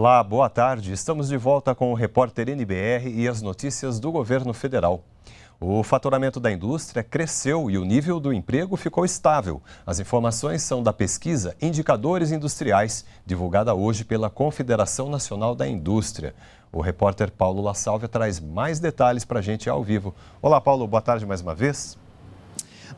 Olá, boa tarde. Estamos de volta com o repórter NBR e as notícias do governo federal. O faturamento da indústria cresceu e o nível do emprego ficou estável. As informações são da pesquisa Indicadores Industriais, divulgada hoje pela Confederação Nacional da Indústria. O repórter Paulo La Salve traz mais detalhes para a gente ao vivo. Olá, Paulo, boa tarde mais uma vez.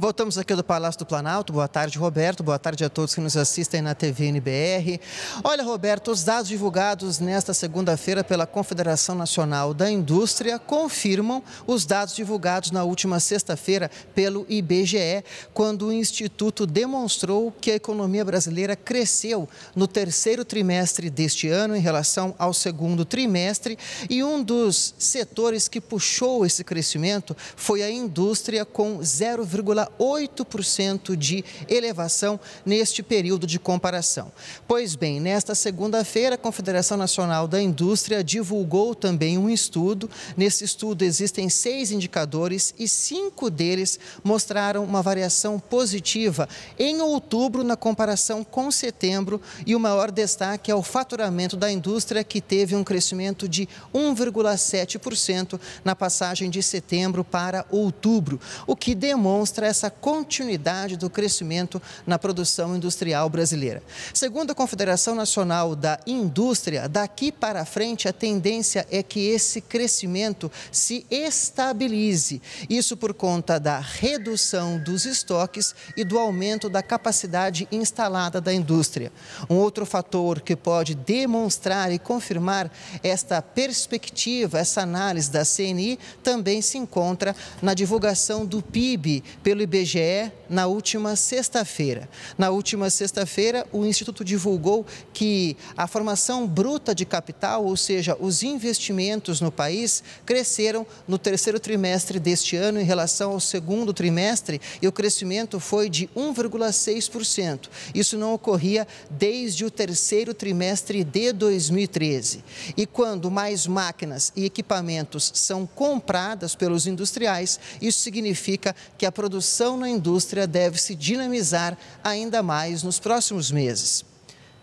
Voltamos aqui do Palácio do Planalto. Boa tarde, Roberto. Boa tarde a todos que nos assistem na TV NBR. Olha, Roberto, os dados divulgados nesta segunda-feira pela Confederação Nacional da Indústria confirmam os dados divulgados na última sexta-feira pelo IBGE, quando o Instituto demonstrou que a economia brasileira cresceu no terceiro trimestre deste ano em relação ao segundo trimestre. E um dos setores que puxou esse crescimento foi a indústria, com 0,1%. 8% de elevação neste período de comparação. Pois bem, nesta segunda-feira, a Confederação Nacional da Indústria divulgou também um estudo. Nesse estudo existem seis indicadores e cinco deles mostraram uma variação positiva em outubro na comparação com setembro e o maior destaque é o faturamento da indústria que teve um crescimento de 1,7% na passagem de setembro para outubro, o que demonstra essa continuidade do crescimento na produção industrial brasileira. Segundo a Confederação Nacional da Indústria, daqui para frente a tendência é que esse crescimento se estabilize. Isso por conta da redução dos estoques e do aumento da capacidade instalada da indústria. Um outro fator que pode demonstrar e confirmar esta perspectiva, essa análise da CNI, também se encontra na divulgação do PIB pelo pelo IBGE na última sexta-feira. Na última sexta-feira, o Instituto divulgou que a formação bruta de capital, ou seja, os investimentos no país, cresceram no terceiro trimestre deste ano em relação ao segundo trimestre e o crescimento foi de 1,6%. Isso não ocorria desde o terceiro trimestre de 2013. E quando mais máquinas e equipamentos são compradas pelos industriais, isso significa que a produção inovação na indústria deve se dinamizar ainda mais nos próximos meses.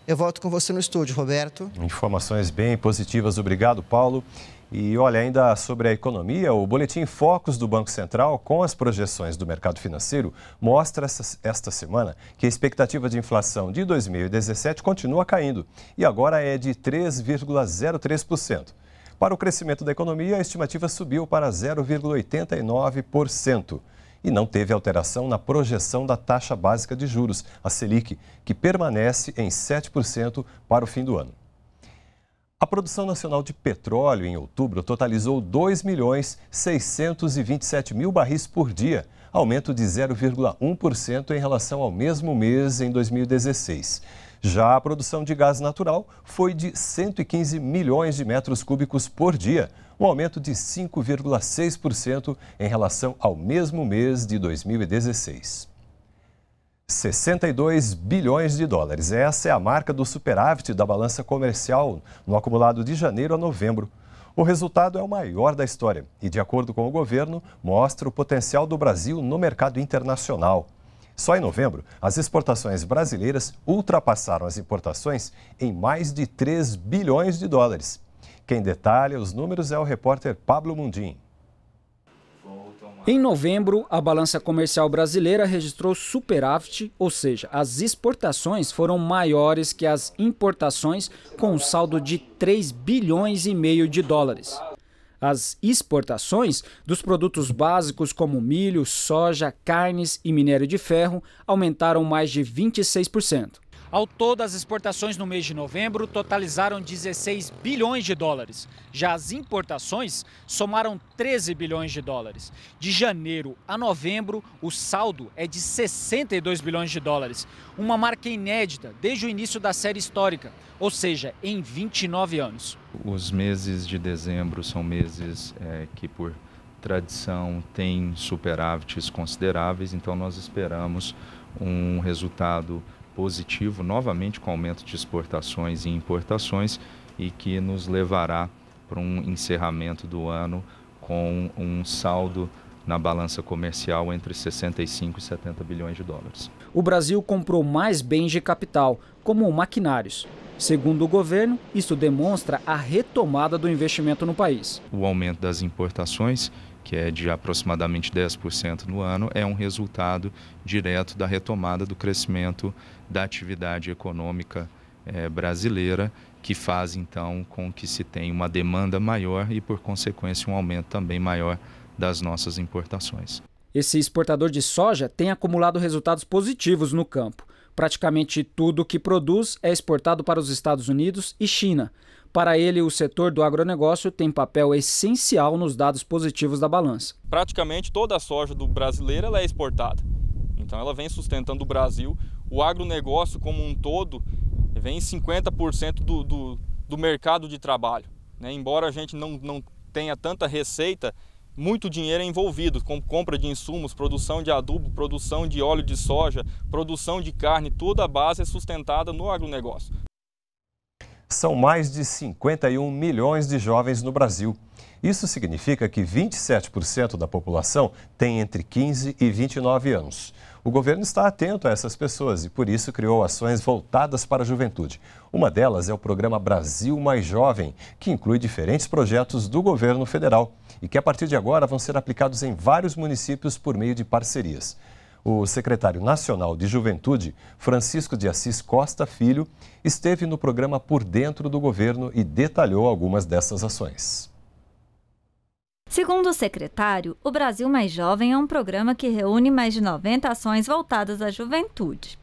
Eu volto com você no estúdio, Roberto. Informações bem positivas, obrigado, Paulo. E olha, ainda sobre a economia, o Boletim focos do Banco Central, com as projeções do mercado financeiro, mostra esta semana que a expectativa de inflação de 2017 continua caindo e agora é de 3,03%. Para o crescimento da economia, a estimativa subiu para 0,89% e não teve alteração na projeção da taxa básica de juros, a Selic, que permanece em 7% para o fim do ano. A produção nacional de petróleo em outubro totalizou 2 milhões 627 mil barris por dia, aumento de 0,1% em relação ao mesmo mês em 2016. Já a produção de gás natural foi de 115 milhões de metros cúbicos por dia, um aumento de 5,6% em relação ao mesmo mês de 2016. 62 bilhões de dólares. Essa é a marca do superávit da balança comercial no acumulado de janeiro a novembro. O resultado é o maior da história e, de acordo com o governo, mostra o potencial do Brasil no mercado internacional. Só em novembro, as exportações brasileiras ultrapassaram as importações em mais de 3 bilhões de dólares. Quem detalha os números é o repórter Pablo Mundim. Em novembro, a balança comercial brasileira registrou superávit, ou seja, as exportações foram maiores que as importações, com um saldo de 3 bilhões e meio de dólares. As exportações dos produtos básicos como milho, soja, carnes e minério de ferro aumentaram mais de 26%. Ao todo, as exportações no mês de novembro totalizaram 16 bilhões de dólares. Já as importações somaram 13 bilhões de dólares. De janeiro a novembro, o saldo é de 62 bilhões de dólares, uma marca inédita desde o início da série histórica, ou seja, em 29 anos. Os meses de dezembro são meses é, que, por tradição, têm superávites consideráveis, então nós esperamos um resultado positivo, novamente com aumento de exportações e importações, e que nos levará para um encerramento do ano com um saldo na balança comercial entre 65 e 70 bilhões de dólares. O Brasil comprou mais bens de capital, como maquinários. Segundo o governo, isso demonstra a retomada do investimento no país. O aumento das importações que é de aproximadamente 10% no ano, é um resultado direto da retomada do crescimento da atividade econômica eh, brasileira, que faz então com que se tenha uma demanda maior e, por consequência, um aumento também maior das nossas importações. Esse exportador de soja tem acumulado resultados positivos no campo. Praticamente tudo que produz é exportado para os Estados Unidos e China. Para ele, o setor do agronegócio tem papel essencial nos dados positivos da balança. Praticamente toda a soja do brasileiro é exportada. Então ela vem sustentando o Brasil. O agronegócio como um todo vem 50% do, do, do mercado de trabalho. Né? Embora a gente não, não tenha tanta receita muito dinheiro é envolvido com compra de insumos, produção de adubo, produção de óleo de soja, produção de carne, toda a base é sustentada no agronegócio. São mais de 51 milhões de jovens no Brasil. Isso significa que 27% da população tem entre 15 e 29 anos. O governo está atento a essas pessoas e, por isso, criou ações voltadas para a juventude. Uma delas é o programa Brasil Mais Jovem, que inclui diferentes projetos do governo federal e que, a partir de agora, vão ser aplicados em vários municípios por meio de parcerias. O secretário nacional de Juventude, Francisco de Assis Costa Filho, esteve no programa Por Dentro do Governo e detalhou algumas dessas ações. Segundo o secretário, o Brasil Mais Jovem é um programa que reúne mais de 90 ações voltadas à juventude.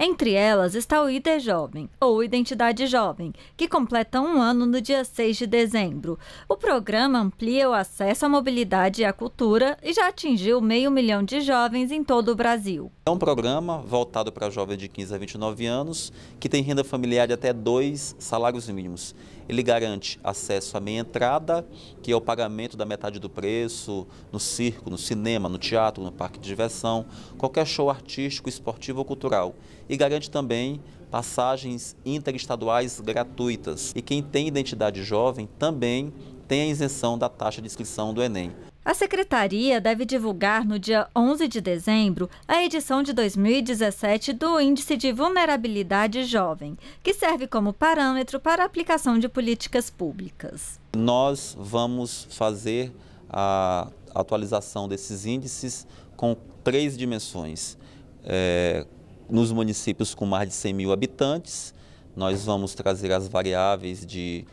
Entre elas está o ID Jovem, ou Identidade Jovem, que completa um ano no dia 6 de dezembro. O programa amplia o acesso à mobilidade e à cultura e já atingiu meio milhão de jovens em todo o Brasil. É um programa voltado para jovens de 15 a 29 anos que tem renda familiar de até dois salários mínimos. Ele garante acesso à meia entrada, que é o pagamento da metade do preço, no circo, no cinema, no teatro, no parque de diversão, qualquer show artístico, esportivo ou cultural e garante também passagens interestaduais gratuitas. E quem tem identidade jovem também tem a isenção da taxa de inscrição do Enem. A secretaria deve divulgar no dia 11 de dezembro a edição de 2017 do Índice de Vulnerabilidade Jovem, que serve como parâmetro para a aplicação de políticas públicas. Nós vamos fazer a atualização desses índices com três dimensões. É, nos municípios com mais de 100 mil habitantes, nós vamos trazer as variáveis de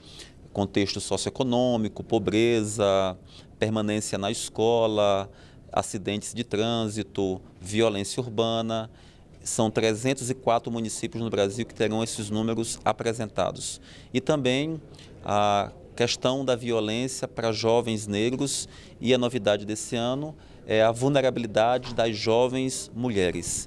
contexto socioeconômico, pobreza, permanência na escola, acidentes de trânsito, violência urbana. São 304 municípios no Brasil que terão esses números apresentados. E também a questão da violência para jovens negros e a novidade desse ano é a vulnerabilidade das jovens mulheres.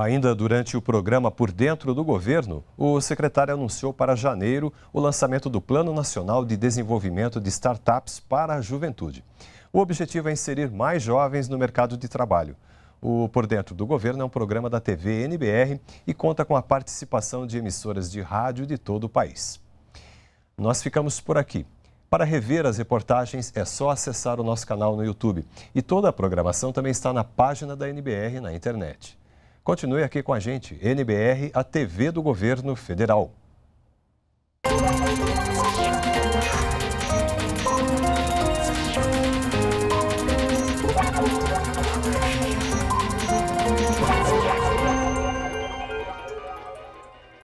Ainda durante o programa Por Dentro do Governo, o secretário anunciou para janeiro o lançamento do Plano Nacional de Desenvolvimento de Startups para a Juventude. O objetivo é inserir mais jovens no mercado de trabalho. O Por Dentro do Governo é um programa da TV NBR e conta com a participação de emissoras de rádio de todo o país. Nós ficamos por aqui. Para rever as reportagens é só acessar o nosso canal no YouTube. E toda a programação também está na página da NBR na internet. Continue aqui com a gente, NBR, a TV do Governo Federal.